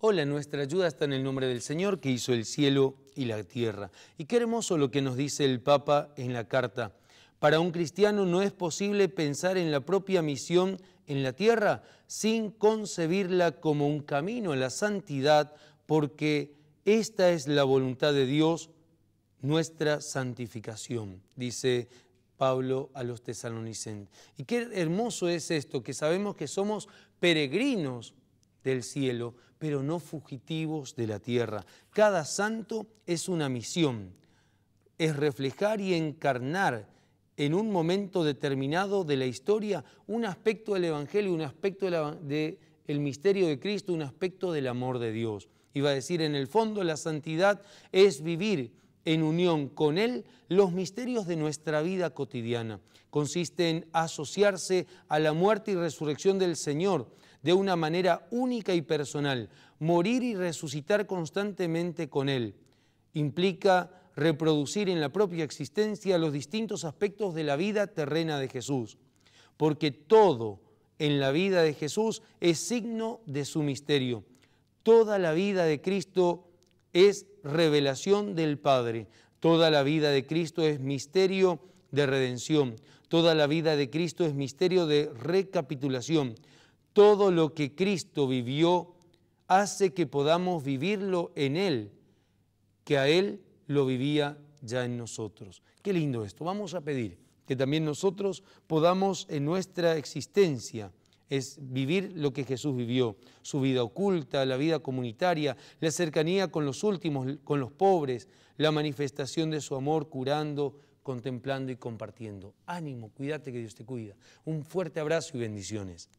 Hola, nuestra ayuda está en el nombre del Señor que hizo el cielo y la tierra. Y qué hermoso lo que nos dice el Papa en la carta. Para un cristiano no es posible pensar en la propia misión en la tierra sin concebirla como un camino a la santidad, porque esta es la voluntad de Dios, nuestra santificación, dice Pablo a los tesalonicenses. Y qué hermoso es esto, que sabemos que somos peregrinos del cielo, pero no fugitivos de la tierra. Cada santo es una misión, es reflejar y encarnar en un momento determinado de la historia un aspecto del Evangelio, un aspecto del misterio de Cristo, un aspecto del amor de Dios. Iba a decir, en el fondo la santidad es vivir en unión con Él los misterios de nuestra vida cotidiana. Consiste en asociarse a la muerte y resurrección del Señor, de una manera única y personal, morir y resucitar constantemente con Él. Implica reproducir en la propia existencia los distintos aspectos de la vida terrena de Jesús, porque todo en la vida de Jesús es signo de su misterio. Toda la vida de Cristo es revelación del Padre, toda la vida de Cristo es misterio de redención, toda la vida de Cristo es misterio de recapitulación, todo lo que Cristo vivió hace que podamos vivirlo en Él, que a Él lo vivía ya en nosotros. Qué lindo esto. Vamos a pedir que también nosotros podamos en nuestra existencia es vivir lo que Jesús vivió, su vida oculta, la vida comunitaria, la cercanía con los últimos, con los pobres, la manifestación de su amor curando, contemplando y compartiendo. Ánimo, cuídate que Dios te cuida. Un fuerte abrazo y bendiciones.